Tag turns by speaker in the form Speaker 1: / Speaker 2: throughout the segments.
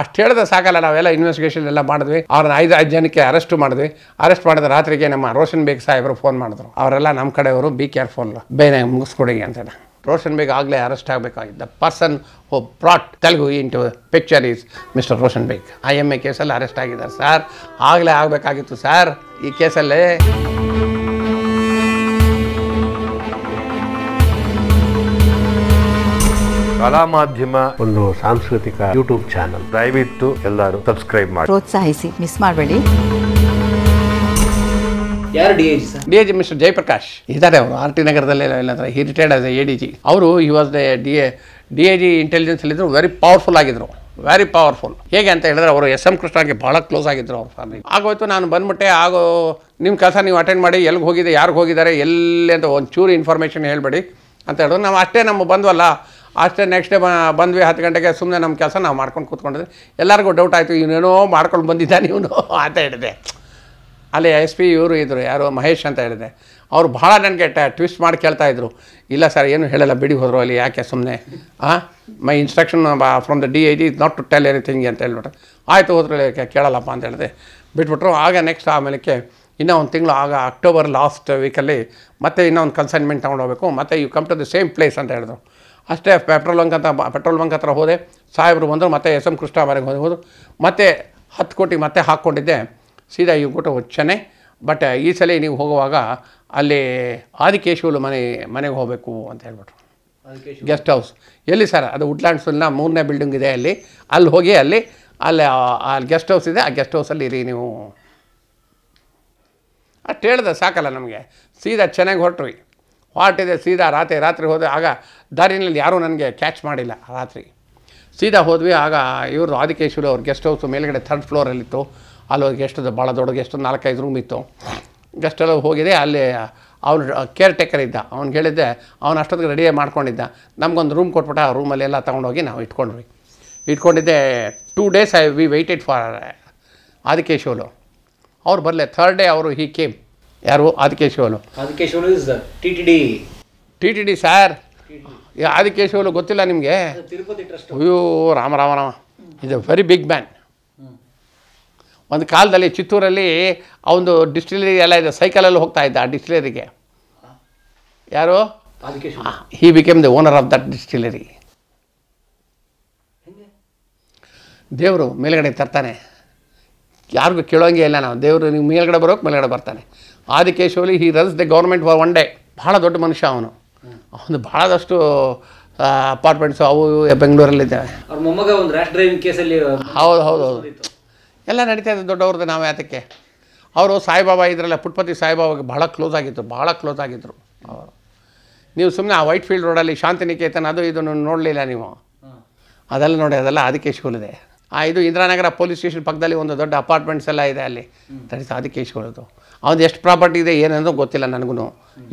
Speaker 1: ಅಷ್ಟು ಹೇಳಿದ್ರೆ ಸಾಕಲ್ಲ ನಾವೆಲ್ಲ ಇನ್ವೆಸ್ಟಿಗೇಷನ್ ಎಲ್ಲ ಮಾಡಿದ್ವಿ ಅವ್ರನ್ನ ಐದು ಐದು ಜನಕ್ಕೆ ಅರೆಸ್ಟ್ ಮಾಡಿದ್ವಿ ಅರೆಸ್ಟ್ ಮಾಡಿದ ರಾತ್ರಿಗೆ ನಮ್ಮ ರೋಷನ್ ಬೇಗ್ ಸಾಹೇಬರು ಫೋನ್ ಮಾಡಿದ್ರು ಅವರೆಲ್ಲ ನಮ್ಮ ಕಡೆಯವರು ಬಿ ಕೇರ್ಫುಲ್ ಬೇನೆ ಮುಗಿಸ್ಕೊಡಿ ಅಂತ ರೋಷನ್ ಬೇಗ್ ಆಗಲೇ ಅರೆಸ್ಟ್ ಆಗಬೇಕಾಗಿದ್ದ person who brought Telgi to picture is mister Roshan Baig I M A ಕೇಸಲ್ಲಿ ಅರೆಸ್ಟ್ ಆಗಿದ್ದಾರೆ ಸರ್ ಆಗಲೇ ಆಗಬೇಕಾಗಿತ್ತು ಸರ್ ಈ ಕೇಸಲ್ಲೇ ಕಲಾ ಮಾಧ್ಯಮ ಒಂದು ಸಾಂಸ್ಕೃತಿಕ ಯೂಟ್ಯೂಬ್ ಚಾನಲ್ ದಯವಿಟ್ಟು ಎಲ್ಲರೂ ಸಬ್ಸ್ಕ್ರೈಬ್ ಮಾಡಿ ಪ್ರೋತ್ಸಾಹಿಸಿ ಮಿಸ್ ಮಾಡಬೇಡಿ ಯಾರು D sir D mister Jayaprakash ಇದ್ದಾರೆ ಅವರು ಆರ್ ಟಿ ನಗರದಲ್ಲಿ ಏನಂದ್ರೆ he as A D G ಅವರು ಈ was the D A D A G very powerful ಆಗಿದ್ರು ವೆರಿ ಪವರ್ಫುಲ್ ಹೇಗೆ ಅಂತ ಹೇಳಿದ್ರೆ ಅವರು ಎಸ್ ಎಂ ಕೃಷ್ಣಗೆ ಭಾಳ ಕ್ಲೋಸ್ ಆಗಿದ್ರು ಅವ್ರ ಫ್ಯಾಮಿಲಿ ಆಗೋಯ್ತು ನಾನು ಬಂದ್ಬಿಟ್ಟೆ ಆಗೋ ನಿಮ್ಮ ಕೆಲಸ ನೀವು ಅಟೆಂಡ್ ಮಾಡಿ ಎಲ್ಲಿಗೆ ಹೋಗಿದೆ ಯಾರಿಗೆ ಹೋಗಿದ್ದಾರೆ ಎಲ್ಲಿ ಅಂತ ಒಂದು ಚೂರು ಇನ್ಫಾರ್ಮೇಷನ್ ಹೇಳಬೇಡಿ ಅಂತ ಹೇಳಿದ್ರು ನಾವು ಅಷ್ಟೇ ನಮ್ಮ ಬಂದ್ವಲ್ಲ ಅಷ್ಟೇ ನೆಕ್ಸ್ಟ್ ಡೇ ಬಂದ್ವಿ ಹತ್ತು ಗಂಟೆಗೆ ಸುಮ್ಮನೆ ನಮ್ಮ ಕೆಲಸ ನಾವು ಮಾಡ್ಕೊಂಡು ಕೂತ್ಕೊಂಡಿದ್ವಿ ಎಲ್ಲರಿಗೂ ಡೌಟ್ ಆಯಿತು ಇವನೇನೋ ಮಾಡ್ಕೊಂಡು ಬಂದಿದ್ದಾನೆ ಇವನು ಅಂತ ಹೇಳಿದೆ ಅಲ್ಲಿ ಎಸ್ ಪಿ ಇವರು ಇದ್ದರು ಯಾರು ಮಹೇಶ್ ಅಂತ ಹೇಳಿದೆ ಅವರು ಭಾಳ ನನಗೆ ಟ್ವಿಸ್ಟ್ ಮಾಡಿ ಕೇಳ್ತಾಯಿದ್ರು ಇಲ್ಲ ಸರ್ ಏನು ಹೇಳಲ್ಲ ಬಿಡಿ ಹೋದರು ಅಲ್ಲಿ ಯಾಕೆ ಸುಮ್ಮನೆ ಹಾಂ my instruction from the D I G not to tell anything ಅಂತ ಹೇಳ್ಬಿಟ್ರೆ ಆಯಿತು ಹೋದ್ರೆ ಕೇಳಲ್ಲಪ್ಪ ಅಂತ ಹೇಳಿದೆ ಬಿಟ್ಬಿಟ್ರು ಆಗ ನೆಕ್ಸ್ಟ್ ಆಮೇಲೆ ಇನ್ನೂ ಒಂದು ತಿಂಗಳು ಆಗ ಅಕ್ಟೋಬರ್ ಲಾಸ್ಟ್ ವೀಕಲ್ಲಿ ಮತ್ತೆ ಇನ್ನೊಂದು ಕನ್ಸೈನ್ಮೆಂಟ್ ತೊಗೊಂಡು ಹೋಗಬೇಕು ಮತ್ತು you come to the same place ಅಂತ ಹೇಳಿದ್ರು ಅಷ್ಟೇ ಪೆಟ್ರೋಲ್ ಬಂಕ್ ಅಂತ ಪೆಟ್ರೋಲ್ ಬಂಕ್ ಹತ್ರ ಹೋದೆ ಸಾಹೇಬರು ಬಂದರು ಮತ್ತೆ ಎಸ್ ಎಮ್ ಕೃಷ್ಣ ಮನೆಗೆ ಹೋದೆ ಹೋದರು ಮತ್ತೆ ಹತ್ತು ಕೋಟಿ ಮತ್ತೆ ಹಾಕ್ಕೊಂಡಿದ್ದೆ ಸೀದಾ ಈ ಊಟ ಬಟ್ ಈ ಸಲ ನೀವು ಹೋಗುವಾಗ ಅಲ್ಲಿ ಆದಿಕೇಶವಲು ಮನೆ ಮನೆಗೆ ಹೋಗಬೇಕು ಅಂತ ಹೇಳ್ಬಿಟ್ರು ಗೆಸ್ಟ್ ಹೌಸ್ ಎಲ್ಲಿ ಸರ್ ಅದು ವುಡ್ಲ್ಯಾಂಡ್ಸನ್ನ ಮೂರನೇ ಬಿಲ್ಡಿಂಗ್ ಇದೆ ಅಲ್ಲಿ ಅಲ್ಲಿ ಹೋಗಿ ಅಲ್ಲಿ ಅಲ್ಲಿ ಅಲ್ಲಿ ಗೆಸ್ಟ್ ಹೌಸ್ ಇದೆ ಆ ಗೆಸ್ಟ್ ಹೌಸಲ್ಲಿ ಇರಿ ನೀವು ಅಷ್ಟು ಹೇಳಿದೆ ಸಾಕಲ್ಲ ನಮಗೆ ಸೀದಾ ಚೆನ್ನಾಗಿ ಹೊರಟ್ರಿ ಹೊರಟಿದೆ ಸೀದಾ ರಾತ್ರಿ ರಾತ್ರಿ ಹೋದೆ ಆಗ ದಾರಿನಲ್ಲಿ ಯಾರೂ ನನಗೆ ಕ್ಯಾಚ್ ಮಾಡಿಲ್ಲ ರಾತ್ರಿ ಸೀದಾ ಹೋದ್ವಿ ಆಗ ಇವರು ಆದಿಕೇಶ್ವರಿ ಅವ್ರ ಗೆಸ್ಟ್ ಹೌಸು ಮೇಲ್ಗಡೆ ಥರ್ಡ್ ಫ್ಲೋರಲ್ಲಿತ್ತು ಅಲ್ಲಿ ಗೆಸ್ಟ್ ಭಾಳ ದೊಡ್ಡ ಗೆಸ್ಟ್ ನಾಲ್ಕೈದು ರೂಮ್ ಇತ್ತು ಎಲ್ಲ ಹೋಗಿದೆ ಅಲ್ಲಿ ಅವನು ಕೇರ್ ಟೇಕರ್ ಇದ್ದ ಅವ್ನು ಹೇಳಿದ್ದೆ ಅವನು ಅಷ್ಟೊತ್ತಿಗೆ ರೆಡಿಯೇ ಮಾಡ್ಕೊಂಡಿದ್ದ ನಮಗೊಂದು ರೂಮ್ ಕೊಟ್ಬಿಟ್ಟು ಆ ರೂಮಲ್ಲಿ ಎಲ್ಲ ತೊಗೊಂಡೋಗಿ ನಾವು ಇಟ್ಕೊಂಡ್ವಿ ಇಟ್ಕೊಂಡಿದ್ದೆ two days I we waited for Adikeshavulu ಅವ್ರು ಬರಲೇ ಥರ್ಡ್ ಡೇ ಅವರು ಹೀ ಕೇಮ್ ಯಾರು ಆದಿಕೇಶವನು ಟಿ ಟಿ ಡಿ ಸರ್ ಆದಿಕೇಶವನು ಗೊತ್ತಿಲ್ಲ ನಿಮಗೆ ಅಯ್ಯೋ Rama Rama Rama a very big man ಒಂದು ಕಾಲದಲ್ಲಿ ಚಿತ್ತೂರಲ್ಲಿ ಅವನು ಡಿಸ್ಟಿಲರಿ ಎಲ್ಲ ಇದೆ ಸೈಕಲಲ್ಲಿ ಹೋಗ್ತಾ ಇದ್ದ ಆ ಡಿಸ್ಟಿಲರಿಗೆ ಯಾರು he became the owner of that distillery ದೇವರು ಮೇಲ್ಗಡೆ ತರ್ತಾನೆ ಯಾರಿಗೂ ಕೇಳೋಂಗೆ ಇಲ್ಲ ನಾವು ದೇವರು ನೀವು ಮೇಲ್ಗಡೆ ಬರೋಕೆ ಮೇಲ್ಗಡೆ ಬರ್ತಾನೆ ಆದಿಕೇಶವಲ್ಲಿ he runs the government for one day ಭಾಳ ದೊಡ್ಡ ಮನುಷ್ಯ ಅವನು ಅವನು ಭಾಳದಷ್ಟು ಅಪಾರ್ಟ್ಮೆಂಟ್ಸು ಅವು ಬೆಂಗಳೂರಲ್ಲಿದ್ದಾವೆ ಒಂದು ಡ್ರೈವಿಂಗ್ ಕೇಸಲ್ಲಿ ಹೌದು ಹೌದು ಹೌದು ಎಲ್ಲ ನಡೀತಾ ಇದೆ ದೊಡ್ಡವ್ರದ್ದು ನಾವು ಯಾತಕ್ಕೆ ಅವರು ಸಾಯಿಬಾಬಾ ಇದ್ರಲ್ಲ ಪುಟ್ಪತಿ ಸಾಯಿಬಾಬಾಗೆ ಭಾಳ ಕ್ಲೋಸ್ ಆಗಿತ್ತು ಭಾಳ ಕ್ಲೋಸ್ ಆಗಿದ್ದರು ಅವರು ನೀವು ಸುಮ್ಮನೆ ಆ ವೈಟ್ ಫೀಲ್ಡ್ ರೋಡಲ್ಲಿ ಶಾಂತಿನಿಕೇತನ ಅದು ಇದನ್ನು ನೋಡಲಿಲ್ಲ ನೀವು ಅದೆಲ್ಲ ನೋಡಿ ಅದೆಲ್ಲ ಅದಕ್ಕೆ ಆ ಇದು ಇಂದ್ರಾನಗರ ಪೊಲೀಸ್ ಸ್ಟೇಷನ್ ಪಕ್ಕದಲ್ಲಿ ಒಂದು ದೊಡ್ಡ ಅಪಾರ್ಟ್ಮೆಂಟ್ಸ್ ಎಲ್ಲ ಇದೆ ಅಲ್ಲಿ ತಡಿಸ ಅದಕ್ಕೆ ಇಸ್ಕೊಳ್ಳೋದು ಅವ್ನು ಎಷ್ಟು ಪ್ರಾಪರ್ಟಿ ಇದೆ ಏನೋ ಗೊತ್ತಿಲ್ಲ ನನಗೂ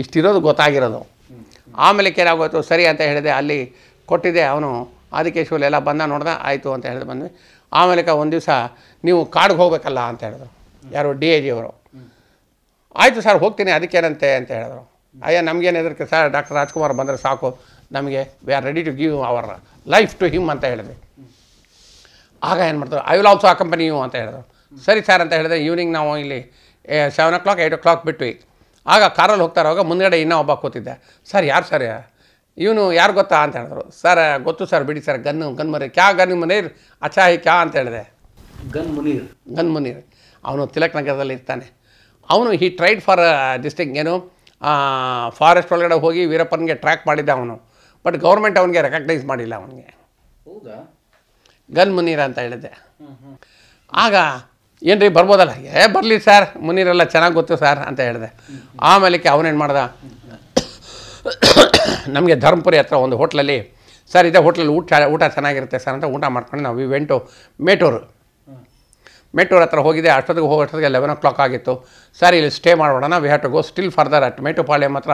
Speaker 1: ಇಷ್ಟಿರೋದು ಗೊತ್ತಾಗಿರೋದು ಆಮೇಲೆ ಕೇಳಾಗೋಯ್ತು ಸರಿ ಅಂತ ಹೇಳಿದೆ ಅಲ್ಲಿ ಕೊಟ್ಟಿದೆ ಅವನು ಆದಿಕೇಶ್ವಲ್ ಎಲ್ಲ ಬಂದ ನೋಡ್ದೆ ಆಯಿತು ಅಂತ ಹೇಳಿದೆ ಬಂದ್ವಿ ಆಮೇಲೆ ಒಂದು ದಿವಸ ನೀವು ಕಾಡ್ಗೆ ಹೋಗ್ಬೇಕಲ್ಲ ಅಂತ ಹೇಳಿದ್ರು ಯಾರು ಡಿ ಎ ಅವರು ಆಯಿತು ಸರ್ ಹೋಗ್ತೀನಿ ಅದಕ್ಕೇನಂತೆ ಅಂತ ಹೇಳಿದ್ರು ಅಯ್ಯ ನಮಗೇನು ಹೆದರಿಕೆ ಸರ್ ಡಾಕ್ಟರ್ ರಾಜ್ಕುಮಾರ್ ಬಂದರೆ ಸಾಕು ನಮಗೆ we are ready to give our life to him ಅಂತ ಹೇಳಿದೆ ಆಗ ಏನು ಮಾಡ್ತಾರೆ I will also company you ಅಂತ ಹೇಳಿದ್ರು ಸರಿ ಸರ್ ಅಂತ ಹೇಳಿದೆ ಈವ್ನಿಂಗ್ ನಾವು ಇಲ್ಲಿ seven o'clock eight o'clock ಬಿಟ್ಟು ಆಗ ಕಾರಲ್ಲಿ ಹೋಗ್ತಾರೆ ಅವಾಗ ಮುಂದ್ಗಡೆ ಇನ್ನೂ ಒಬ್ಬ ಕೂತಿದ್ದೆ ಸರ್ ಯಾರು ಸರ್ ಇವನು ಯಾರು ಗೊತ್ತಾ ಅಂತ ಹೇಳಿದ್ರು ಸರ್ ಗೊತ್ತು ಸರ್ ಬಿಡಿ ಸರ್ ಗನ್ನು ಗನ್ ಮುನೀರ್ ಕ್ಯಾ ಗನ್ ಮುನೀರ್ ಅಚ್ಚಾ ಹಿ ಕ್ಯಾ ಅಂತ ಹೇಳಿದೆ ಗನ್ ಮುನೀರ್ ಗನ್ ಮುನೀರ್ ಅವನು ತಿಲಕ್ ನಗರದಲ್ಲಿ ಇರ್ತಾನೆ ಅವನು ಹಿ ಟ್ರೈಡ್ ಫಾರ್ ಡಿಸ್ಟಿಕ್ ಏನು ಫಾರೆಸ್ಟ್ ಒಳಗಡೆ ಹೋಗಿ ವೀರಪ್ಪನಿಗೆ ಟ್ರ್ಯಾಕ್ ಮಾಡಿದ್ದೆ ಅವನು ಬಟ್ ಗೌರ್ಮೆಂಟ್ ಅವನಿಗೆ ರೆಕಗ್ನೈಸ್ ಮಾಡಿಲ್ಲ ಅವನಿಗೆ ಹೌದಾ ಗನ್ ಮುನೀರ ಅಂತ ಹೇಳಿದ್ದೆ ಆಗ ಏನು ರೀ ಬರ್ಬೋದಲ್ಲ ಏ ಬರಲಿ ಸರ್ ಮುನೀರೆಲ್ಲ ಚೆನ್ನಾಗಿ ಗೊತ್ತು ಸರ್ ಅಂತ ಹೇಳಿದೆ ಆಮೇಲೆ ಅವನೇನು ಮಾಡ್ದೆ ನಮಗೆ ಧರ್ಮಪುರಿ ಹತ್ರ ಒಂದು ಹೋಟ್ಲಲ್ಲಿ ಸರ್ ಇದೇ ಹೋಟ್ಲಲ್ಲಿ ಊಟ ಊಟ ಚೆನ್ನಾಗಿರುತ್ತೆ ಸರ್ ಅಂತ ಊಟ ಮಾಡ್ಕೊಂಡು ನಾವು ವಿ ವೆಂಟು ಮೇಟೂರು ಮೆಟೂರ್ ಹತ್ರ ಹೋಗಿದೆ ಅಷ್ಟೊತ್ತಿಗೆ ಹೋಗೋ ಅಷ್ಟೊತ್ತಿಗೆ ಲೆವೆನ್ ಓ ಕ್ಲಾಕ್ ಆಗಿತ್ತು ಸರಿ ಇಲ್ಲಿ ಸ್ಟೇ ಮಾಡೋಣ we have to go still further at ಪಾಳೆ ಹತ್ರ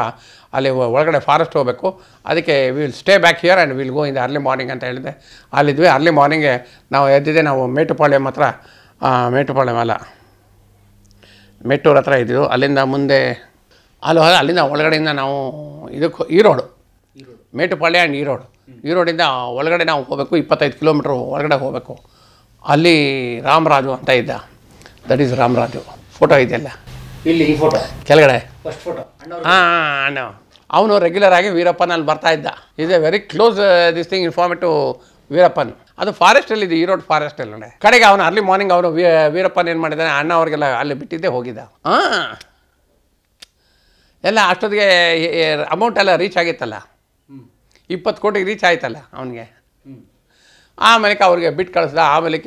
Speaker 1: ಅಲ್ಲಿ ಒಳಗಡೆ ಫಾರೆಸ್ಟ್ ಹೋಗಬೇಕು ಅದಕ್ಕೆ will stay back here and will go in early morning ಅಂತ ಹೇಳಿದೆ ಅಲ್ಲಿದ್ವಿ ಅರ್ಲಿ ಮಾರ್ನಿಂಗೆ ನಾವು ಎದ್ದಿದ್ದೆ ನಾವು ಮೇಟುಪಾಳ್ಯಂ ಹತ್ರ ಮೇಟುಪಾಳ್ಯಂ ಅಲ್ಲ ಮೆಟ್ಟೂರ್ ಹತ್ರ ಇದ್ದಿದ್ದು ಅಲ್ಲಿಂದ ಮುಂದೆ ಅಲ್ಲಿ ಅಲ್ಲಿಂದ ಒಳಗಡೆಯಿಂದ ನಾವು ಇದಕ್ಕೆ ಈರೋಡು ಮೇಟುಪಾಳ್ಯ ಆ್ಯಂಡ್ ಈರೋಡು ಈರೋಡಿಂದ ಒಳಗಡೆ ನಾವು ಹೋಗಬೇಕು ಇಪ್ಪತ್ತೈದು ಕಿಲೋಮೀಟ್ರ್ ಒಳಗಡೆ ಹೋಗಬೇಕು ಅಲ್ಲಿ ರಾಮರಾಜು ಅಂತ ಇದ್ದ ದಟ್ ಈಸ್ ರಾಮರಾಜು ಫೋಟೋ ಇದೆಯಲ್ಲ ಇಲ್ಲಿ ಈ ಫೋಟೋ ಕೆಳಗಡೆ ಫೋಟೋ ಹಾಂ ಅಣ್ಣ ಅವನು ರೆಗ್ಯುಲರ್ ಆಗಿ ವೀರಪ್ಪನ ಅಲ್ಲಿ ಬರ್ತಾ ಇದ್ದ is a very close this thing inform to Veerappan ಅದು ಫಾರೆಸ್ಟಲ್ಲಿ ಇದೆ ರೋಡ್ ಫಾರೆಸ್ಟ್ ಅಲ್ಲಿ ಕಡೆಗೆ ಅವನು ಅರ್ಲಿ ಮಾರ್ನಿಂಗ್ ಅವನು ವೀರಪ್ಪನ್ ಏನು ಮಾಡಿದ್ದಾನೆ ಅಣ್ಣ ಅವ್ರಿಗೆಲ್ಲ ಅಲ್ಲಿ ಬಿಟ್ಟಿದ್ದೆ ಹೋಗಿದ್ದ ಹಾಂ ಎಲ್ಲ ಅಷ್ಟೊತ್ತಿಗೆ ಅಮೌಂಟ್ ಎಲ್ಲ ರೀಚ್ ಆಗಿತ್ತಲ್ಲ ಇಪ್ಪತ್ತು ಕೋಟಿಗೆ ರೀಚ್ ಆಯ್ತಲ್ಲ ಅವನಿಗೆ ಆಮೇಲೆ ಅವ್ರಿಗೆ ಬಿಟ್ಟು ಕಳಿಸ್ದ ಆಮೇಲೆ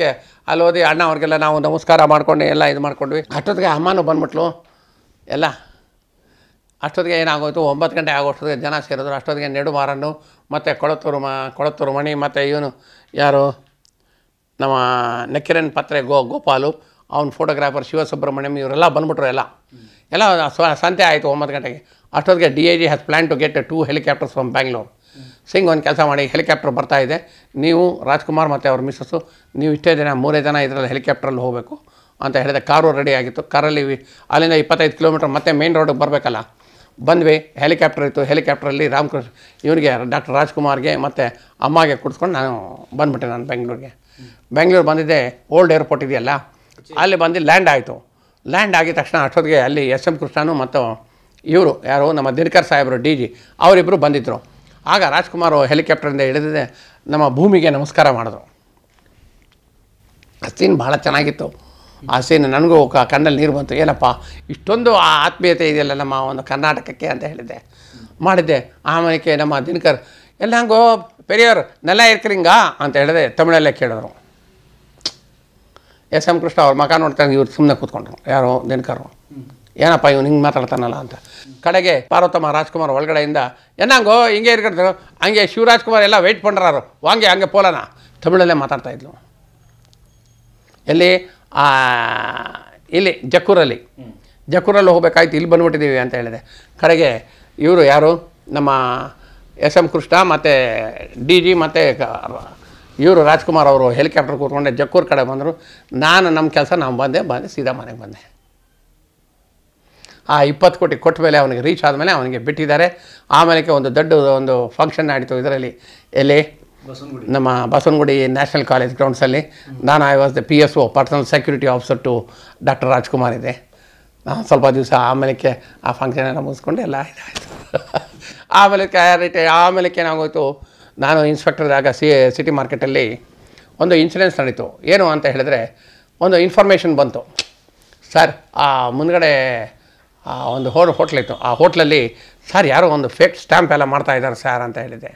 Speaker 1: ಅಲ್ಲಿ ಹೋದಿ ಅಣ್ಣ ಅವ್ರಿಗೆಲ್ಲ ನಾವು ನಮಸ್ಕಾರ ಮಾಡ್ಕೊಂಡು ಎಲ್ಲ ಇದು ಮಾಡ್ಕೊಂಡ್ವಿ ಅಷ್ಟೊತ್ತಿಗೆ ಅಮ್ಮನೂ ಬಂದ್ಬಿಟ್ಲು ಎಲ್ಲ ಅಷ್ಟೊತ್ತಿಗೆ ಏನಾಗೋಯ್ತು ಒಂಬತ್ತು ಗಂಟೆ ಆಗೋಷ್ಟೊತ್ತಿಗೆ ಜನ ಸೇರಿದ್ರು ಅಷ್ಟೊತ್ತಿಗೆ ನೆಡುಮಾರನ್ನು ಮತ್ತು ಕೊಳತ್ತೂರು ಮ ಕೊಳತ್ತೂರು ಮಣಿ ಮತ್ತು ಇವನು ಯಾರು ನಮ್ಮ ನೆಕ್ಕಿರನ್ ಪತ್ರೆ ಗೋ ಗೋಪಾಲು ಅವ್ನ ಫೋಟೋಗ್ರಾಫರ್ ಶಿವಸುಬ್ರಹ್ಮಣ್ಯಂ ಇವರೆಲ್ಲ ಬಂದ್ಬಿಟ್ರು ಎಲ್ಲ ಎಲ್ಲ ಸಂತೆ ಆಯಿತು ಒಂಬತ್ತು ಗಂಟೆಗೆ ಅಷ್ಟೊತ್ತಿಗೆ D I G has plan to get two helicopters from Bangalore ಸಿಂಗ್ ಒಂದು ಕೆಲಸ ಮಾಡಿ ಹೆಲಿಕಾಪ್ಟರ್ ಬರ್ತಾ ಇದೆ ನೀವು ರಾಜ್ಕುಮಾರ್ ಮತ್ತು ಅವ್ರ ಮಿಸ್ಸಸ್ಸು ನೀವು ಇಷ್ಟೇ ದಿನ ಮೂರೇ ಜನ ಇದರಲ್ಲಿ ಹೆಲಿಕಾಪ್ಟ್ರಲ್ಲಿ ಹೋಗಬೇಕು ಅಂತ ಹೇಳಿದೆ ಕಾರು ರೆಡಿ ಆಗಿತ್ತು ಕಾರಲ್ಲಿ ಅಲ್ಲಿಂದ ಇಪ್ಪತ್ತೈದು ಕಿಲೋಮೀಟ್ರ್ ಮತ್ತೆ ಮೇನ್ ರೋಡಿಗೆ ಬರಬೇಕಲ್ಲ ಬಂದ್ವಿ ಹೆಲಿಕಾಪ್ಟರ್ ಇತ್ತು ಹೆಲಿಕಾಪ್ಟ್ರಲ್ಲಿ ರಾಮಕೃಷ್ಣ ಇವನಿಗೆ ಡಾಕ್ಟರ್ ರಾಜ್ಕುಮಾರ್ಗೆ ಮತ್ತು ಅಮ್ಮಗೆ ಕುಡಿಸ್ಕೊಂಡು ನಾನು ಬಂದುಬಿಟ್ಟೆ ನಾನು ಬೆಂಗಳೂರಿಗೆ ಬೆಂಗಳೂರು ಬಂದಿದ್ದೆ ಓಲ್ಡ್ ಏರ್ಪೋರ್ಟ್ ಇದೆಯಲ್ಲ ಅಲ್ಲಿ ಬಂದು ಲ್ಯಾಂಡ್ ಆಯಿತು ಲ್ಯಾಂಡ್ ಆಗಿದ ತಕ್ಷಣ ಅಷ್ಟೊತ್ತಿಗೆ ಅಲ್ಲಿ ಎಸ್ ಎಮ್ ಕೃಷ್ಣನು ಮತ್ತು ಇವರು ಯಾರು ನಮ್ಮ ದಿನಕರ್ ಸಾಹೇಬರು ಡಿ ಜಿ ಅವರಿಬ್ಬರು ಬಂದಿದ್ದರು ಆಗ ರಾಜ್ಕುಮಾರ್ ಹೆಲಿಕಾಪ್ಟರಿಂದ ಇಳಿದಿದೆ ನಮ್ಮ ಭೂಮಿಗೆ ನಮಸ್ಕಾರ ಮಾಡಿದ್ರು ಆ ಸೀನ್ ಭಾಳ ಚೆನ್ನಾಗಿತ್ತು ಆ ಸೀನ್ ನನಗೂ ಕಣ್ಣಲ್ಲಿ ನೀರು ಬಂತು ಏನಪ್ಪ ಇಷ್ಟೊಂದು ಆ ಆತ್ಮೀಯತೆ ಇದೆಯಲ್ಲ ನಮ್ಮ ಒಂದು ಕರ್ನಾಟಕಕ್ಕೆ ಅಂತ ಹೇಳಿದ್ದೆ ಮಾಡಿದ್ದೆ ಆಮೇಲೆ ನಮ್ಮ ದಿನಕರ್ ಎಲ್ಲ ಹಂಗೋ ಪೆರಿಯವರು ನೆಲ ಇರ್ತಿರಿಂಗ ಅಂತ ಹೇಳಿದೆ ತಮಿಳಲ್ಲೇ ಕೇಳಿದ್ರು ಎಸ್ ಎಂ ಕೃಷ್ಣ ಅವ್ರ ಮಕ ನೋಡ್ತಾರೆ ಇವ್ರು ಸುಮ್ಮನೆ ಕೂತ್ಕೊಂಡ್ರು ಯಾರೋ ದಿನಕರು ಏನಪ್ಪ ಇವನು ಹಿಂಗೆ ಮಾತಾಡ್ತಾನಲ್ಲ ಅಂತ ಕಡೆಗೆ ಪಾರ್ವತಮ್ಮ ರಾಜ್ಕುಮಾರ್ ಒಳಗಡೆಯಿಂದ ಏನಂಗೋ ಹಿಂಗೆ ಇರ್ಕೊಂಡು ಹಂಗೆ ಶಿವರಾಜ್ಕುಮಾರ್ ಎಲ್ಲ ವೆಯ್ಟ್ ಪಂಡ್ರಾರು ವಾಂಗೆ ಹಂಗೆ ಪೋಲನ ತಮಿಳಲ್ಲೇ ಮಾತಾಡ್ತಾ ಇದ್ಲು ಎಲ್ಲಿ ಇಲ್ಲಿ ಜಕ್ಕೂರಲ್ಲಿ ಜಕ್ಕೂರಲ್ಲಿ ಹೋಗ್ಬೇಕಾಯ್ತು ಇಲ್ಲಿ ಬಂದ್ಬಿಟ್ಟಿದ್ದೀವಿ ಅಂತ ಹೇಳಿದೆ ಕಡೆಗೆ ಇವರು ಯಾರು ನಮ್ಮ ಎಸ್ ಎಮ್ ಕೃಷ್ಣ ಮತ್ತು ಡಿ ಜಿ ಮತ್ತು ಇವರು ರಾಜ್ಕುಮಾರ್ ಅವರು ಹೆಲಿಕಾಪ್ಟರ್ ಕೂತ್ಕೊಂಡೆ ಜಕ್ಕೂರು ಕಡೆ ಬಂದರು ನಾನು ನಮ್ಮ ಕೆಲಸ ನಾನು ಬಂದೆ ಬಂದೆ ಸೀದಾ ಮನೆಗೆ ಬಂದೆ ಆ ಇಪ್ಪತ್ತು ಕೋಟಿ ಕೊಟ್ಟ ಮೇಲೆ ಅವನಿಗೆ ರೀಚ್ ಆದಮೇಲೆ ಅವನಿಗೆ ಬಿಟ್ಟಿದ್ದಾರೆ ಆಮೇಲೆ ಒಂದು ದೊಡ್ಡ ಒಂದು ಫಂಕ್ಷನ್ ಆಡಿತು ಇದರಲ್ಲಿ ಎಲ್ಲಿ ನಮ್ಮ ಬಸವನಗುಡಿ ನ್ಯಾಷನಲ್ ಕಾಲೇಜ್ ಗ್ರೌಂಡ್ಸಲ್ಲಿ ನಾನು I was the P S O personal security officer to doctor Rajkumar ಇದೆ ನಾನು ಸ್ವಲ್ಪ ದಿವಸ ಆಮೇಲೆ ಆ ಫಂಕ್ಷನ್ ಎಲ್ಲ ಮುಗಿಸ್ಕೊಂಡು ಎಲ್ಲ ಇದಾಯಿತು ಆಮೇಲೆ ರಿಟೈ ಆಮೇಲೆ ಏನಾಗೋಯ್ತು ನಾನು ಇನ್ಸ್ಪೆಕ್ಟರ್ ಆಗ ಸಿ ಸಿಟಿ ಮಾರ್ಕೆಟಲ್ಲಿ ಒಂದು ಇನ್ಸಿಡೆನ್ಸ್ ನಡೀತು ಏನು ಅಂತ ಹೇಳಿದ್ರೆ ಒಂದು ಇನ್ಫಾರ್ಮೇಷನ್ ಬಂತು ಸರ್ ಆ ಮುಂದ್ಗಡೆ ಆ ಒಂದು ಹೋರ್ ಇತ್ತು ಆ ಹೋಟ್ಲಲ್ಲಿ ಸರ್ ಯಾರೋ ಒಂದು ಫೇಕ್ ಸ್ಟ್ಯಾಂಪ್ ಎಲ್ಲ ಮಾಡ್ತಾ ಇದ್ದಾರೆ ಸರ್ ಅಂತ ಹೇಳಿದೆ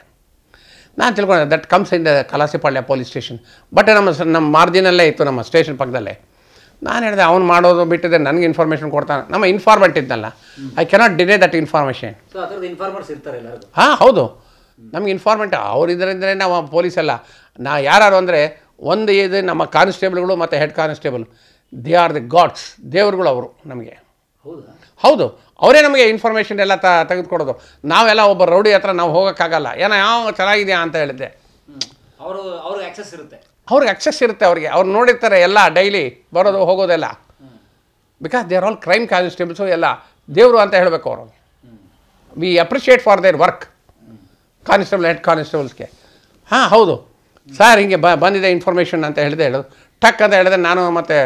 Speaker 1: ನಾನು ತಿಳ್ಕೊಂಡೆ that comes in the Kalasipalya police station but ನಮ್ಮ ನಮ್ಮ ಮಾರ್ಜಿನಲ್ಲೇ ಇತ್ತು ನಮ್ಮ ಸ್ಟೇಷನ್ ಪಕ್ಕದಲ್ಲೇ ನಾನು ಹೇಳಿದೆ ಅವ್ನು ಮಾಡೋದು ಬಿಟ್ಟಿದೆ ನನಗೆ ಇನ್ಫಾರ್ಮೇಷನ್ ಕೊಡ್ತಾನೆ ನಮ್ಮ ಇನ್ಫಾರ್ಮೆಂಟ್ ಇದ್ದಲ್ಲ I cannot deny that information ಹಾಂ ಹೌದು ನಮ್ಗೆ ಇನ್ಫಾರ್ಮೆಂಟ್ ಇದರಿಂದಲೇ ನಾವು ಪೊಲೀಸ್ ಅಲ್ಲ ನಾ ಯಾರು ಅಂದರೆ ಒಂದು ಇದು ನಮ್ಮ ಕಾನ್ಸ್ಟೇಬಲ್ಗಳು ಮತ್ತು head constable they are the gods ದೇವರುಗಳು ಅವರು ನಮಗೆ ಹೌದು ಅವರೇ ನಮಗೆ ಇನ್ಫಾರ್ಮೇಷನ್ ಎಲ್ಲ ತ ತೆಗೆದುಕೊಡೋದು ನಾವೆಲ್ಲ ಒಬ್ಬ ರೌಡಿ ಹತ್ರ ನಾವು ಹೋಗೋಕ್ಕಾಗಲ್ಲ ಏನೋ ಯಾವ ಚೆನ್ನಾಗಿದೆಯಾ ಅಂತ ಹೇಳಿದ್ದೆ ಅವರು ಅವ್ರಿಗೆ ಆಕ್ಸೆಸ್ ಇರುತ್ತೆ ಅವ್ರಿಗೆ ಆಕ್ಸೆಸ್ ಇರುತ್ತೆ ಅವ್ರಿಗೆ ಅವ್ರು ನೋಡಿರ್ತಾರೆ ಎಲ್ಲ ಡೈಲಿ ಬರೋದು ಹೋಗೋದೆಲ್ಲ because they are all crime constables ಎಲ್ಲ ದೇವರು ಅಂತ ಹೇಳಬೇಕು ಅವರು we appreciate for their work constable head ಕಾನ್ಸ್ಟೇಬಲ್ಸ್ಗೆ ಹಾಂ ಹೌದು ಸರ್ ಹಿಂಗೆ ಬ ಬಂದಿದೆ ಇನ್ಫಾರ್ಮೇಷನ್ ಅಂತ ಹೇಳಿದೆ ಹೇಳೋದು ಟಕ್ ಅಂತ ಹೇಳಿದೆ ನಾನು ಮತ್ತು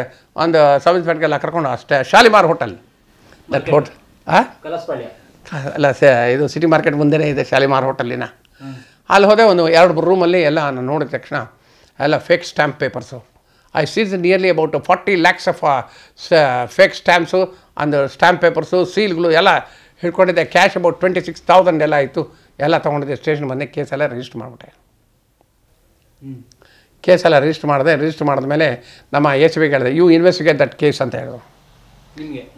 Speaker 1: ಒಂದು ಸಬ್ ಕರ್ಕೊಂಡು ಅಷ್ಟೇ ಶಾಲಿಮಾರ್ ಹೋಟೆಲ್ ತೋಟ ಹಾಂ ಅಲ್ಲ ಸ ಇದು ಸಿಟಿ ಮಾರ್ಕೆಟ್ ಮುಂದೆನೇ ಇದೆ ಶಾಲಿಮಾರ್ ಹೋಟೆಲಿನ ಅಲ್ಲಿ ಹೋದೆ ಒಂದು ಎರಡು ರೂಮಲ್ಲಿ ಎಲ್ಲ ನಾನು ನೋಡಿದ ತಕ್ಷಣ ಎಲ್ಲ fake stamp papers I seize nearly about forty lakhs of fake stamps ಅಂದು ಸ್ಟ್ಯಾಂಪ್ ಪೇಪರ್ಸು ಸೀಲ್ಗಳು ಎಲ್ಲ ಹಿಡ್ಕೊಂಡಿದ್ದೆ cash about twenty six thousand ಎಲ್ಲ ಇತ್ತು ಎಲ್ಲ ತೊಗೊಂಡಿದ್ದೆ ಸ್ಟೇಷನ್ ಬಂದೆ ಕೇಸೆಲ್ಲ ರಿಜಿಸ್ಟರ್ ಮಾಡಿಬಿಟ್ಟೆ ಕೇಸೆಲ್ಲ ರಿಜಿಸ್ಟ್ ಮಾಡಿದೆ ಮಾಡಿದ ಮಾಡಿದ್ಮೇಲೆ ನಮ್ಮ ಎಸ್ ಬಿಗೆ ಹೇಳಿದೆ ಯು ಇನ್ವೆಸ್ಟಿಗೇಟ್ ದಟ್ ಕೇಸ್ ಅಂತ ಹೇಳಿದ್ರು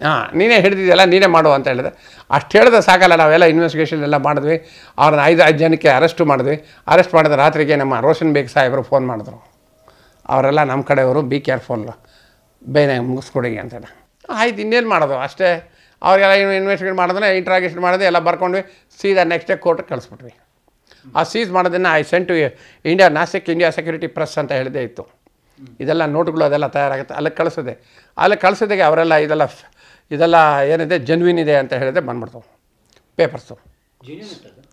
Speaker 1: ಹಾಂ ನೀನೇ ಹಿಡಿದಿದೆಯಲ್ಲ ನೀನೇ ಮಾಡು ಅಂತ ಹೇಳಿದೆ ಅಷ್ಟು ಹೇಳಿದ್ರೆ ಸಾಕಲ್ಲ ನಾವೆಲ್ಲ ಇನ್ವೆಸ್ಟಿಗೇಷನ್ ಎಲ್ಲ ಮಾಡಿದ್ವಿ ಅವ್ರನ್ನ ಐದು ಐದು ಜನಕ್ಕೆ ಅರೆಸ್ಟು ಮಾಡಿದ್ವಿ ಅರೆಸ್ಟ್ ಮಾಡಿದ ರಾತ್ರಿಗೆ ನಮ್ಮ ರೋಷನ್ ಬೇಗ್ ಸಾಹೇಬರು ಫೋನ್ ಮಾಡಿದ್ರು ಅವರೆಲ್ಲ ನಮ್ಮ ಕಡೆಯವರು ಬಿ ಕೇರ್ಫುಲ್ಲು ಬೇನೆ ಮುಗಿಸ್ಕೊಡಿ ಅಂತ ಆಯ್ತು ಇನ್ನೇನು ಮಾಡೋದು ಅಷ್ಟೇ ಅವ್ರಿಗೆಲ್ಲ ಏನು ಇನ್ವೆಸ್ಟಿಗೇಟ್ ಮಾಡಿದ್ರೆ ಇಂಟ್ರಾಗೇಷನ್ ಮಾಡಿದೆ ಎಲ್ಲ ಬರ್ಕೊಂಡ್ವಿ ಸೀದಾ ನೆಕ್ಸ್ಟ್ ಡೇ ಕೋರ್ಟ್ಗೆ ಕಳಿಸ್ಬಿಟ್ವಿ ಆ ಸೀಸ್ ಮಾಡೋದನ್ನು I sent India Nashik India security press ಅಂತ ಹೇಳಿದೆ ಇತ್ತು ಇದೆಲ್ಲ ನೋಟ್ಗಳು ಅದೆಲ್ಲ ತಯಾರಾಗುತ್ತೆ ಅಲ್ಲಿ ಕಳಿಸೋದೆ ಅಲ್ಲಿ ಕಳಿಸೋದಕ್ಕೆ ಅವರೆಲ್ಲ ಇದೆಲ್ಲ ಇದೆಲ್ಲ ಏನಿದೆ ಜನ್ವಿನ್ ಇದೆ ಅಂತ ಹೇಳಿದ್ರೆ ಬಂದ್ಬಿಡ್ತಾವೆ ಪೇಪರ್ಸು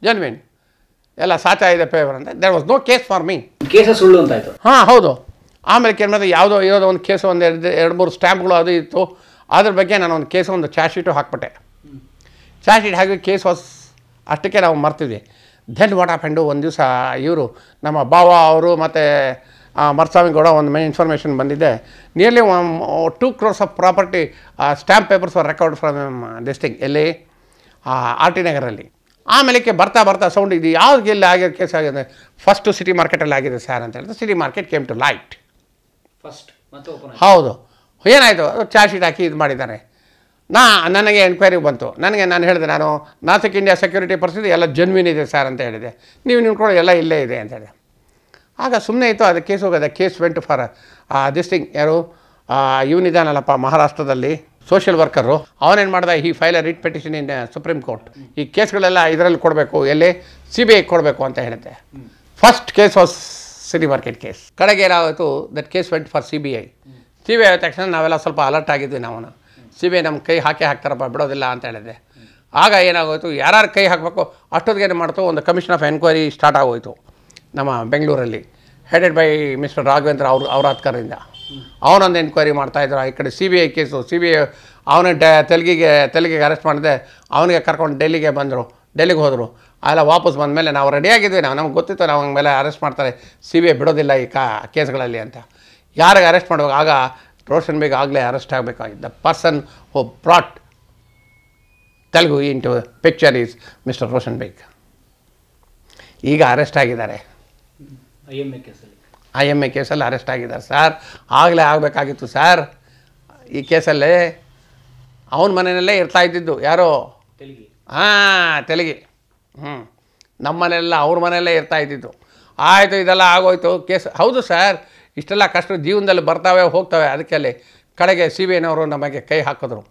Speaker 1: ಜನ್ವಿನ್ ಎಲ್ಲ ಸಾಚ ಇದೆ ಪೇಪರ್ ಅಂತ there was no case for me ಕೇಸ ಸುಳ್ಳು ಅಂತ ಆಯಿತು ಹಾಂ ಹೌದು ಆಮೇಲೆ ಕೇಳಿದ್ರೆ ಯಾವುದೋ ಇರೋದು ಒಂದು ಕೇಸು ಒಂದು ಎರಡು ಎರಡು ಮೂರು ಸ್ಟ್ಯಾಂಪ್ಗಳು ಅದು ಇತ್ತು ಅದ್ರ ಬಗ್ಗೆ ನಾನು ಒಂದು ಕೇಸು ಒಂದು ಚಾರ್ಜ್ ಶೀಟು ಹಾಕ್ಬಿಟ್ಟೆ ಚಾರ್ಜ್ ಶೀಟ್ ಹಾಕಿ ಕೇಸ್ ವಾಸ್ ಅಷ್ಟಕ್ಕೆ ನಾವು ಮರ್ತಿದ್ವಿ ದೆನ್ ವಾಟ್ ಆಫ್ ಹ್ಯಾಂಡು ಒಂದು ದಿವಸ ಇವರು ನಮ್ಮ ಬಾವ ಅವರು ಮತ್ತು ಗೌಡ ಒಂದು ಮೈ ಇನ್ಫಾರ್ಮೇಷನ್ ಬಂದಿದೆ nearly two crores of property stamp papers for record from district thing ಎಲ್ಲಿ ಆರ್ ಟಿ ನಗರಲ್ಲಿ ಕೆ ಬರ್ತಾ ಬರ್ತಾ ಸೌಂಡ್ ಇದು ಯಾವ್ದು ಎಲ್ಲಿ ಆಗಿರೋ ಕೇಸ್ ಆಗಿದೆ ಫಸ್ಟು ಸಿಟಿ ಮಾರ್ಕೆಟಲ್ಲಿ ಆಗಿದೆ ಸರ್ ಅಂತ ಹೇಳಿದ್ರೆ city market came to light first ಹೌದು ಏನಾಯಿತು ಚಾರ್ಜ್ ಶೀಟ್ ಹಾಕಿ ಇದು ಮಾಡಿದ್ದಾರೆ ನಾ ನನಗೆ ಎನ್ಕ್ವೈರಿ ಬಂತು ನನಗೆ ನಾನು ಹೇಳಿದೆ ನಾನು ನಾಸಿಕ್ ಇಂಡಿಯಾ ಸೆಕ್ಯೂರಿಟಿ ಪರ್ಸನ್ ಎಲ್ಲ ಜನ್ವಿನ್ ಇದೆ ಸರ್ ಅಂತ ಹೇಳಿದೆ ನೀವು ನಿಮ್ಕೊಳ್ಳೋ ಎಲ್ಲ ಇಲ್ಲೇ ಇದೆ ಅಂತ ಹೇಳಿದೆ ಆಗ ಸುಮ್ಮನೆ ಇತ್ತು ಅದು ಕೇಸ್ ಹೋಗೋದು case went for this thing ಯಾರು ಇವನಿದಾನಲ್ಲಪ್ಪ ಮಹಾರಾಷ್ಟ್ರದಲ್ಲಿ ಸೋಷಿಯಲ್ ವರ್ಕರು ಅವನೇನು ಮಾಡಿದೆ ಈ file writ petition in supreme court ಈ ಕೇಸ್ಗಳೆಲ್ಲ ಇದರಲ್ಲಿ ಕೊಡಬೇಕು ಎಲ್ಲಿ ಸಿ ಬಿ ಐ ಕೊಡಬೇಕು ಅಂತ ಹೇಳುತ್ತೆ first case was city market case ಕಡೆಗೆ ಏನಾಗುತ್ತು that case went for C B I C B I ಆದ ತಕ್ಷಣ ನಾವೆಲ್ಲ ಸ್ವಲ್ಪ ಅಲರ್ಟ್ ಆಗಿದ್ವಿ ನಾವು ಸಿ ಬಿ ಐ ನಮ್ಮ ಕೈ ಹಾಕಿ ಹಾಕ್ತಾರಪ್ಪ ಬಿಡೋದಿಲ್ಲ ಅಂತ ಹೇಳಿದೆ ಆಗ ಏನಾಗೋಯ್ತು ಯಾರು ಕೈ ಹಾಕಬೇಕು ಅಷ್ಟೊತ್ತಿಗೆ ಏನು ಮಾಡ್ತು ಒಂದು ಕಮಿಷನ್ ಆಫ್ ಎನ್ಕ್ವೈರಿ ಸ್ಟಾರ್ಟ್ ಆಗೋಯ್ತು ನಮ್ಮ ಬೆಂಗಳೂರಲ್ಲಿ ಹೆಡೆಡ್ ಬೈ ಮಿಸ್ಟರ್ ರಾಘವೇಂದ್ರ ಅವ್ರ ಅವರ ಹತ್ಕರಿಂದ ಅವನೊಂದು ಮಾಡ್ತಾ ಮಾಡ್ತಾಯಿದ್ರು ಈ ಕಡೆ C B I case C B I ಅವನ ಡ ತೆಲುಗಿಗೆ ತೆಲುಗಿಗೆ ಅರೆಸ್ಟ್ ಮಾಡಿದೆ ಅವನಿಗೆ ಕರ್ಕೊಂಡು ಡೆಲ್ಲಿಗೆ ಬಂದರು ಡೆಲ್ಲಿಗೆ ಹೋದರು ಅಲ್ಲ ವಾಪಸ್ ಬಂದ ಮೇಲೆ ನಾವು ರೆಡಿಯಾಗಿದ್ವಿ ನಾವು ನಮ್ಗೆ ಗೊತ್ತಿತ್ತು ನಾವು ಮೇಲೆ ಅರೆಸ್ಟ್ ಮಾಡ್ತಾರೆ ಸಿ ಬಿ ಐ ಬಿಡೋದಿಲ್ಲ ಈ ಕಾ ಕೇಸ್ಗಳಲ್ಲಿ ಅಂತ ಯಾರಿಗೆ ಅರೆಸ್ಟ್ ಮಾಡಬೇಕು ಆಗ ರೋಷನ್ ಬೇಗ ಆಗಲೇ arrest the person who brought Telgi into picture is mister Roshan Baig ಈಗ ಅರೆಸ್ಟ್ ಆಗಿದ್ದಾರೆ ಐ ಎಮ್ ಎ ಕೇಸಲ್ಲಿ ಅರೆಸ್ಟ್ ಆಗಿದ್ದಾರೆ ಸರ್ ಆಗಲೇ ಆಗಬೇಕಾಗಿತ್ತು ಸರ್ ಈ ಕೇಸಲ್ಲಿ ಅವನ ಮನೆಯಲ್ಲೇ ಇರ್ತಾ ಇದ್ದಿದ್ದು ಯಾರೋ ತೆಲುಗಿ ಹಾಂ ತೆಲುಗಿ ಹ್ಞೂ ನಮ್ಮ ಮನೆಯಲ್ಲ ಅವ್ರ ಮನೆಯಲ್ಲೇ ಇರ್ತಾ ಇದ್ದಿದ್ದು ಆಯಿತು ಇದೆಲ್ಲ ಆಗೋಯ್ತು ಕೇಸ್ ಹೌದು ಸರ್ ಇಷ್ಟೆಲ್ಲ ಕಷ್ಟ ಜೀವನದಲ್ಲಿ ಬರ್ತಾವೆ ಹೋಗ್ತವೆ ಅದಕ್ಕೆ ಕಡೆಗೆ ಸಿ ಬಿ ಐನವರು ನಮಗೆ ಕೈ ಹಾಕಿದ್ರು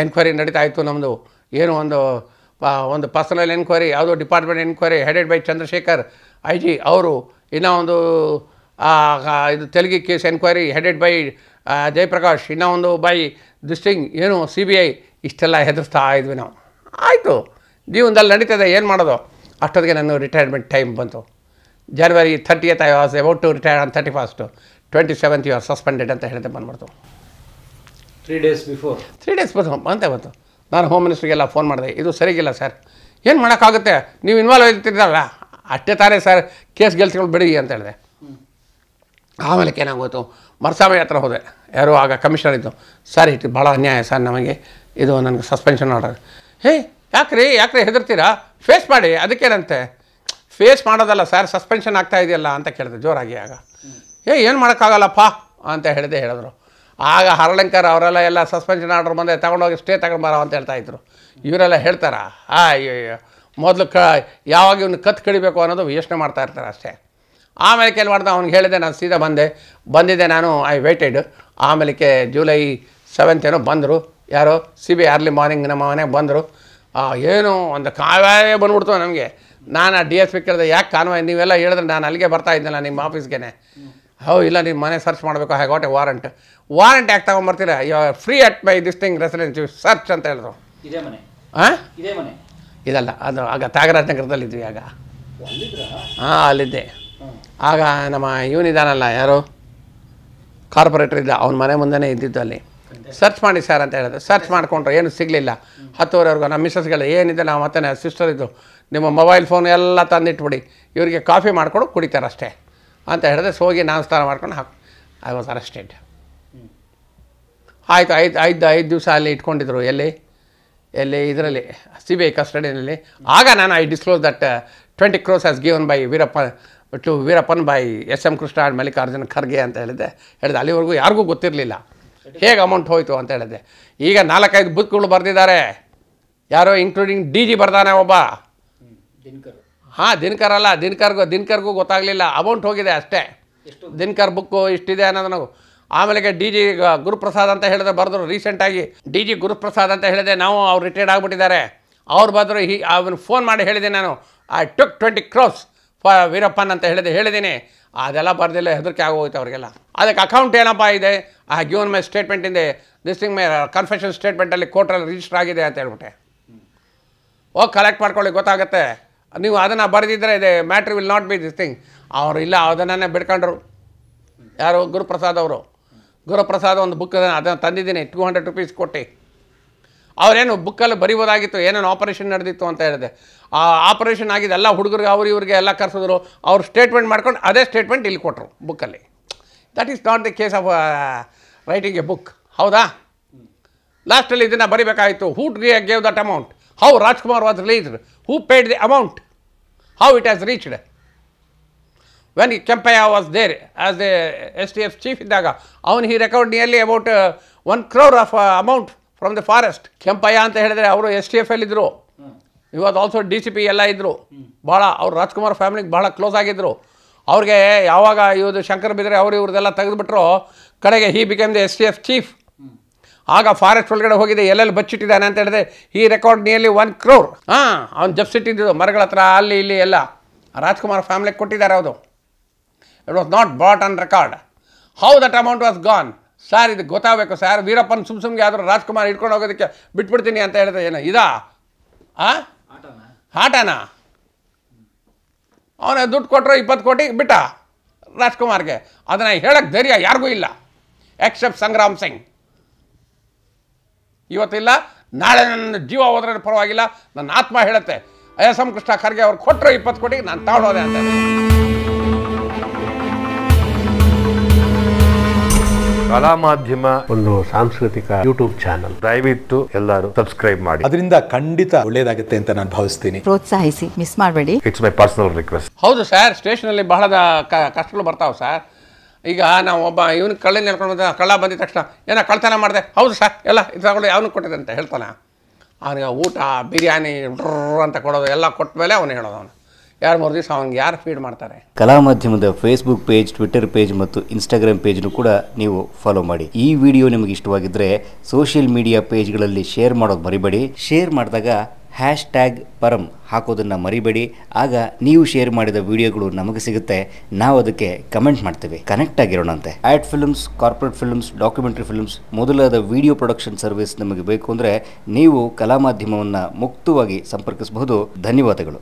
Speaker 1: ಎನ್ಕ್ವೈರಿ ನಡೀತಾ ಇತ್ತು ನಮ್ಮದು ಏನು ಒಂದು ಒಂದು ಪರ್ಸನಲ್ ಎನ್ಕ್ವೈರಿ ಯಾವುದೋ department enquiry headed by Chandrashekhar I G ಅವರು ಇನ್ನೂ ಒಂದು ಇದು Telgi case enquiry headed by Jayaprakash ಇನ್ನೂ ಒಂದು ಬೈ ದಿಸ್ಟಿಂಗ್ ಏನು ಸಿ ಬಿ ಐ ಇಷ್ಟೆಲ್ಲ ಹೆದರ್ಸ್ತಾ ಇದ್ವಿ ನಾವು ಆಯಿತು ಜೀವನದಲ್ಲಿ ನಡೀತದೆ ಏನು ಮಾಡೋದು ಅಷ್ಟೊತ್ತಿಗೆ ನನ್ನ ರಿಟೈರ್ಮೆಂಟ್ ಟೈಮ್ ಬಂತು January thirtieth I was about to retire on thirty first twenty seventh you are suspended ಅಂತ ಹೇಳಿದೆ ಬಂದ್ಬಿಡ್ತು three days before three days ಬಂತು ಅಂತ ಬಂತು ನಾನು ಹೋಮ್ ಮಿನಿಸ್ಟ್ರಿಗೆಲ್ಲ ಫೋನ್ ಮಾಡಿದೆ ಇದು ಸರಿಗಿಲ್ಲ ಸರ್ ಏನು ಮಾಡೋಕ್ಕಾಗುತ್ತೆ ನೀವು ಇನ್ವಾಲ್ವ್ ಆಗಿರ್ತಿದ್ದಲ್ಲ ಅಷ್ಟೇ ತಾನೇ ಸರ್ ಕೇಸ್ ಗೆಲ್ಸ್ಕೊಂಡು ಬಿಡಿ ಅಂತ ಹೇಳಿದೆ ಆಮೇಲೆ ಏನಾಗೋಯ್ತು ಮರ್ಸಾಮಿ ಹತ್ರ ಹೋದೆ ಯಾರೋ ಆಗ ಕಮಿಷನರ್ ಇದ್ದು ಸರ್ ಇಟ್ಟು ಭಾಳ ಅನ್ಯಾಯ ಸರ್ ನಮಗೆ ಇದು ನನಗೆ ಸಸ್ಪೆನ್ಷನ್ ಆರ್ಡರ್ ಹೇ ಯಾಕ್ರಿ ಯಾಕ್ರಿ ಹೆದರ್ತೀರಾ ಫೇಸ್ ಮಾಡಿ ಅದಕ್ಕೇನಂತೆ ಫೇಸ್ ಮಾಡೋದಲ್ಲ ಸರ್ ಸಸ್ಪೆನ್ಷನ್ ಆಗ್ತಾ ಇದೆಯಲ್ಲ ಅಂತ ಕೇಳಿದೆ ಜೋರಾಗಿ ಆಗ ಏ ಏನು ಮಾಡೋಕ್ಕಾಗಲ್ಲಪ್ಪ ಅಂತ ಹೇಳಿದೆ ಹೇಳಿದ್ರು ಆಗ ಹರಳಂಕರ್ ಅವರೆಲ್ಲ ಎಲ್ಲ ಸಸ್ಪೆನ್ಷನ್ ಆರ್ಡರ್ ಬಂದೆ ತಗೊಂಡೋಗಿ ಸ್ಟೇ ತಗೊಂಡ್ಬಾರ ಅಂತ ಹೇಳ್ತಾಯಿದ್ರು ಇವರೆಲ್ಲ ಹೇಳ್ತಾರಾ ಅಯ್ಯೋ ಮೊದಲು ಕ ಯಾವಾಗ ಇವನು ಕತ್ತು ಕಡಿಬೇಕು ಅನ್ನೋದು ಯೋಚನೆ ಮಾಡ್ತಾ ಇರ್ತಾರೆ ಅಷ್ಟೇ ಆಮೇಲೆ ಏನು ಮಾಡ್ದೆ ಅವ್ನಿಗೆ ಹೇಳಿದೆ ನಾನು ಸೀದಾ ಬಂದೆ ಬಂದಿದ್ದೆ ನಾನು ಐ ವೇಟೆಡ್ ಆಮೇಲೆ ಜುಲೈ ಸೆವೆಂತ್ ಏನೋ ಬಂದರು ಯಾರೋ ಸಿ ಬಿ ಅರ್ಲಿ ಮಾರ್ನಿಂಗ್ ನಮ್ಮ ಮನೆಗೆ ಬಂದರು ಏನು ಒಂದು ಕಾವೇ ಬಂದ್ಬಿಡ್ತು ನಮಗೆ ನಾನು ಆ ಡಿ ಎಸ್ ಪಿ ಕೇಳಿದೆ ಯಾಕೆ ಕಾನ್ವಾಯ್ ನೀವೆಲ್ಲ ಹೇಳಿದ್ರೆ ನಾನು ಅಲ್ಲಿಗೆ ಬರ್ತಾ ಇದ್ದಲ್ಲ ನಿಮ್ಮ ಆಫೀಸ್ಗೆ ಹೌ ಇಲ್ಲ ನಿಮ್ಮ ಮನೆ ಸರ್ಚ್ ಮಾಡಬೇಕು have warrant a warrant warrant ಯಾಕೆ ತೊಗೊಂಬರ್ತೀರಾ you free at by this thing residency search ಅಂತ ಹೇಳಿದ್ರು ಹಾಂ ಇದಲ್ಲ ಅದು ಆಗ ನಗರದಲ್ಲಿದ್ವಿ ಆಗ ಹಾಂ ಅಲ್ಲಿದ್ದೆ ಆಗ ನಮ್ಮ ಇವನಿದಾನಲ್ಲ ಯಾರು ಕಾರ್ಪೊರೇಟರ್ ಇದ್ದ ಅವ್ನ ಮನೆ ಮುಂದೆನೇ ಇದ್ದಿದ್ದು ಅಲ್ಲಿ ಸರ್ಚ್ ಮಾಡಿ ಸರ್ ಅಂತ ಹೇಳಿದ್ರು ಸರ್ಚ್ ಮಾಡಿಕೊಂಡ್ರು ಏನು ಸಿಗಲಿಲ್ಲ ಹತ್ತುವರೆವರೆಗೂ ನಮ್ಮ ಮಿಸ್ಸಸ್ಗಳು ಏನಿದೆ ನಾವು ಮತ್ತೆ ಸಿಸ್ಟರ್ ಇದ್ದು ನಿಮ್ಮ ಮೊಬೈಲ್ ಫೋನ್ ಎಲ್ಲ ತಂದಿಟ್ಬಿಡಿ ಇವರಿಗೆ ಕಾಫಿ ಮಾಡಿಕೊಂಡು ಕುಡಿತಾರೆ ಅಷ್ಟೇ ಅಂತ ಹೇಳಿದ್ರೆ ಹೋಗಿ ನಾನು ಸ್ನಾನ ಮಾಡ್ಕೊಂಡು ಹಾಕಿ ಐ ವಾಸ್ ಅರೆಸ್ಟೆಡ್ ಆಯಿತು ಐದು ಐದು ಐದು ದಿವಸ ಅಲ್ಲಿ ಇಟ್ಕೊಂಡಿದ್ರು ಎಲ್ಲಿ ಎಲ್ಲಿ ಇದರಲ್ಲಿ ಸಿ ಬಿ ಐ ಕಸ್ಟಡಿನಲ್ಲಿ ಆಗ ನಾನು I disclose that twenty crores as given by Veerappa to Veerappan by S M Krishna and Mallikarjuna Kharge ಅಂತ ಹೇಳಿದೆ ಹೇಳಿದೆ ಅಲ್ಲಿವರೆಗೂ ಯಾರಿಗೂ ಗೊತ್ತಿರಲಿಲ್ಲ ಹೇಗೆ ಅಮೌಂಟ್ ಹೋಯಿತು ಅಂತ ಹೇಳಿದೆ ಈಗ ನಾಲ್ಕೈದು ಬುಕ್ಗಳು ಬರೆದಿದ್ದಾರೆ ಯಾರೋ ಇನ್ಕ್ಲೂಡಿಂಗ್ ಡಿ ಜಿ ಬರ್ದಾನೆ ಒಬ್ಬ ಹಾಂ ದಿನಕರ್ ಅಲ್ಲ ದಿನಕರ್ಗೂ ದಿನಕರ್ಗೂ ಗೊತ್ತಾಗಲಿಲ್ಲ ಅಮೌಂಟ್ ಹೋಗಿದೆ ಅಷ್ಟೇ ದಿನಕರ್ ಬುಕ್ಕು ಇಷ್ಟಿದೆ ಅನ್ನೋದು ನಾವು ಆಮೇಲೆ ಡಿ ಜಿ ಗುರುಪ್ರಸಾದ್ ಅಂತ ಹೇಳಿದ್ರೆ ಬರೆದ್ರು ರೀಸೆಂಟಾಗಿ ಡಿ ಜಿ ಗುರುಪ್ರಸಾದ್ ಅಂತ ಹೇಳಿದೆ ನಾವು ಅವ್ರು ರಿಟೈರ್ಡ್ ಆಗಿಬಿಟ್ಟಿದ್ದಾರೆ ಅವ್ರು ಬಂದರು ಹೀ ಅವನು ಫೋನ್ ಮಾಡಿ ಹೇಳಿದೆ ನಾನು I took twenty crores for Veerappan ಅಂತ ಹೇಳಿದೆ ಹೇಳಿದ್ದೀನಿ ಅದೆಲ್ಲ ಬರೆದಿಲ್ಲ ಹೆದರಿಕೆ ಆಗೋಯ್ತು ಅವರಿಗೆಲ್ಲ ಅದಕ್ಕೆ ಅಕೌಂಟ್ ಏನಪ್ಪ ಇದೆ ಆ ಗಿವನ್ ಮೈ ಸ್ಟೇಟ್ಮೆಂಟ್ ಇದೆ ದಿಸ್ ಥಿಂಗ್ ಮೈ ಕನ್ಫೆಷನ್ ಸ್ಟೇಟ್ಮೆಂಟಲ್ಲಿ ಕೋರ್ಟಲ್ಲಿ ರಿಜಿಸ್ಟರ್ ಆಗಿದೆ ಅಂತ ಹೇಳ್ಬಿಟ್ಟೆ ಹೋಗಿ ಕಲೆಕ್ಟ್ ಮಾಡ್ಕೊಳ್ಳಿ ಗೊತ್ತಾಗುತ್ತೆ ನೀವು ಅದನ್ನು ಬರೆದಿದ್ದರೆ ಇದೆ matter will not be this thing ಅವರು ಇಲ್ಲ ಅದನ್ನೇ ಬಿಡ್ಕೊಂಡ್ರು ಯಾರು ಗುರುಪ್ರಸಾದ್ ಅವರು ಗುರುಪ್ರಸಾದ್ ಒಂದು ಬುಕ್ ಅದನ್ನು ತಂದಿದ್ದೀನಿ ಟೂ ಹಂಡ್ರೆಡ್ ರುಪೀಸ್ ಕೊಟ್ಟು ಅವರೇನು ಬುಕ್ಕಲ್ಲಿ ಬರಿಬೋದಾಗಿತ್ತು ಏನೇನು ಆಪರೇಷನ್ ನಡೆದಿತ್ತು ಅಂತ ಹೇಳಿದೆ ಆ ಆಪರೇಷನ್ ಆಗಿದೆ ಎಲ್ಲ ಹುಡುಗರಿಗೆ ಅವ್ರು ಇವ್ರಿಗೆ ಎಲ್ಲ ಕರೆಸಿದ್ರು ಅವ್ರು ಸ್ಟೇಟ್ಮೆಂಟ್ ಮಾಡ್ಕೊಂಡು ಅದೇ ಸ್ಟೇಟ್ಮೆಂಟ್ ಇಲ್ಲಿ ಕೊಟ್ಟರು ಬುಕ್ಕಲ್ಲಿ that is not the case of writing a book ಹೌದಾ ಲಾಸ್ಟಲ್ಲಿ ಇದನ್ನು ಬರಿಬೇಕಾಯಿತು who gave that amount how Rajkumar was released who paid the amount how it has reached when Kempaiah was there as a S T F chief ಇದ್ದಾಗ ಅವನು ಈ record nearly about one crore of amount from the forest Kempaiah ಅಂತ ಹೇಳಿದರೆ ಅವರು S T F ಇ was also D C P ಎಲ್ಲ ಇದ್ದರು ಭಾಳ ಅವ್ರು ರಾಜ್ಕುಮಾರ್ ಫ್ಯಾಮಿಲಿಗೆ ಭಾಳ ಕ್ಲೋಸ್ ಆಗಿದ್ದರು ಅವ್ರಿಗೆ ಯಾವಾಗ ಇವ್ರದ್ದು ಶಂಕರ್ ಬಿದ್ರೆ ಅವರು ಇವ್ರದ್ದೆಲ್ಲ ತೆಗೆದುಬಿಟ್ರು ಕಡೆಗೆ he became the S T F chief ಆಗ ಫಾರೆಸ್ಟ್ ಒಳಗಡೆ ಹೋಗಿದೆ ಎಲ್ಲೆಲ್ಲಿ ಬಚ್ಚಿಟ್ಟಿದ್ದಾನೆ ಅಂತ ಹೇಳಿದೆ ಈ ರೆಕಾರ್ಡ್ ನಿಯರ್ಲಿ ಒನ್ ಕ್ರೋರ್ ಹಾಂ ಅವ್ನು ಜಪ್ಸಿಟ್ಟಿದ್ದು ಮರಗಳ ಹತ್ರ ಅಲ್ಲಿ ಇಲ್ಲಿ ಎಲ್ಲ ರಾಜ್ಕುಮಾರ್ ಫ್ಯಾಮಿಲಿಗೆ ಕೊಟ್ಟಿದ್ದಾರೆ ಅವರು it was not brought on record how that amount was gone sir ಇದು ಗೊತ್ತಾಗಬೇಕು ಸರ್ ವೀರಪ್ಪನ ಸುಮ್ ಸುಮ್ಗೆ ಆದರೂ ರಾಜ್ಕುಮಾರ್ ಹಿಡ್ಕೊಂಡು ಹೋಗೋದಕ್ಕೆ ಬಿಟ್ಬಿಡ್ತೀನಿ ಅಂತ ಹೇಳಿದ್ರೆ ಏನು ಇದಾ ಆ ಆಟನಾ ದುಡ್ಡು ಕೊಟ್ಟರು ಇಪ್ಪತ್ತು ಕೋಟಿ ಬಿಟ್ಟ ರಾಜ್ಕುಮಾರ್ಗೆ ಅದನ್ನು ಹೇಳೋಕ್ಕೆ ಧೈರ್ಯ ಯಾರಿಗೂ ಇಲ್ಲ ಎಕ್ಸೆಪ್ಟ್ ಸಂಗ್ರಾಮ್ ಸಿಂಗ್ ಇವತ್ತಿಲ್ಲ ನಾಳೆ ನನ್ನ ಜೀವ ಹೋದ್ರೆ ಪರವಾಗಿಲ್ಲ ನನ್ನ ಆತ್ಮ ಹೇಳುತ್ತೆ ಎಸ್ ಎಂ ಕೃಷ್ಣ ಖರ್ಗೆ ಅವ್ರು ಕೊಟ್ಟರು ಇಪ್ಪತ್ತು ಕೋಟಿಗೆ ನಾನು ತಾಳೋದೆ ಅಂತ ಕಲಾ ಮಾಧ್ಯಮ ಒಂದು ಸಾಂಸ್ಕೃತಿಕ ಯೂಟ್ಯೂಬ್ ಚಾನಲ್ ದಯವಿಟ್ಟು ಎಲ್ಲರೂ ಸಬ್ಸ್ಕ್ರೈಬ್ ಮಾಡಿ ಅದರಿಂದ ಖಂಡಿತ ಒಳ್ಳೇದಾಗುತ್ತೆ ಅಂತ ನಾನು ಭಾವಿಸ್ತೀನಿ ಪ್ರೋತ್ಸಾಹಿಸಿ ಮಿಸ್ ಮಾಡಬೇಡಿ ಇಟ್ಸ್ ಮೈ ಪರ್ಸನಲ್ ರಿಕ್ವೆಸ್ಟ್ ಹೌದು ಸರ್ ಸ್ಟೇಷನ್ ಅಲ್ಲಿ ಬಹಳ ಕಷ್ಟಗಳು ಬರ್ತಾವೆ ಸರ್ ಈಗ ನಾವು ಒಬ್ಬ ಇವನು ಕಳ್ಳ ನೆಲ್ಕೊಂಡು ಬಂದ ಕಳ್ಳ ಬಂದಿದ ತಕ್ಷಣ ಏನೋ ಕಳ್ತನ ಮಾಡಿದೆ ಹೌದು ಸರ್ ಎಲ್ಲ ಇದು ಯಾವನು ಕೊಟ್ಟಿದೆ ಅಂತ ಹೇಳ್ತಾನೆ ಅವನಿಗೆ ಊಟ ಬಿರಿಯಾನಿ ಅಂತ ಕೊಡೋದು ಎಲ್ಲ ಕೊಟ್ಟ ಮೇಲೆ ಅವನು ಹೇಳೋದು ಅವನು ಎರಡು ಮೂರು ದಿವಸ ಯಾರು ಫೀಡ್ ಮಾಡ್ತಾರೆ ಕಲಾ ಮಾಧ್ಯಮದ ಫೇಸ್ಬುಕ್ ಪೇಜ್ ಟ್ವಿಟರ್ ಪೇಜ್ ಮತ್ತು ಇನ್ಸ್ಟಾಗ್ರಾಮ್ ಪೇಜ್ನು ಕೂಡ ನೀವು ಫಾಲೋ ಮಾಡಿ ಈ ವಿಡಿಯೋ ನಿಮಗೆ ಇಷ್ಟವಾಗಿದ್ದರೆ ಸೋಷಿಯಲ್ ಮೀಡಿಯಾ ಪೇಜ್ಗಳಲ್ಲಿ ಶೇರ್ ಮಾಡೋದು ಮರಿಬೇಡಿ ಶೇರ್ ಮಾಡಿದಾಗ ಹ್ಯಾಶ್ ಟ್ಯಾಗ್ ಪರಂ ಹಾಕೋದನ್ನು ಮರಿಬೇಡಿ ಆಗ ನೀವು ಶೇರ್ ಮಾಡಿದ ವಿಡಿಯೋಗಳು ನಮಗೆ ಸಿಗುತ್ತೆ ನಾವು ಅದಕ್ಕೆ ಕಮೆಂಟ್ ಮಾಡ್ತೀವಿ ಕನೆಕ್ಟ್ ಆಗಿರೋಣಂತೆ ad films corporate films documentary films ಮೊದಲಾದ ವಿಡಿಯೋ ಪ್ರೊಡಕ್ಷನ್ ಸರ್ವಿಸ್ ನಮಗೆ ಬೇಕು ಅಂದರೆ ನೀವು ಕಲಾ ಮಾಧ್ಯಮವನ್ನು ಮುಕ್ತವಾಗಿ ಸಂಪರ್ಕಿಸಬಹುದು ಧನ್ಯವಾದಗಳು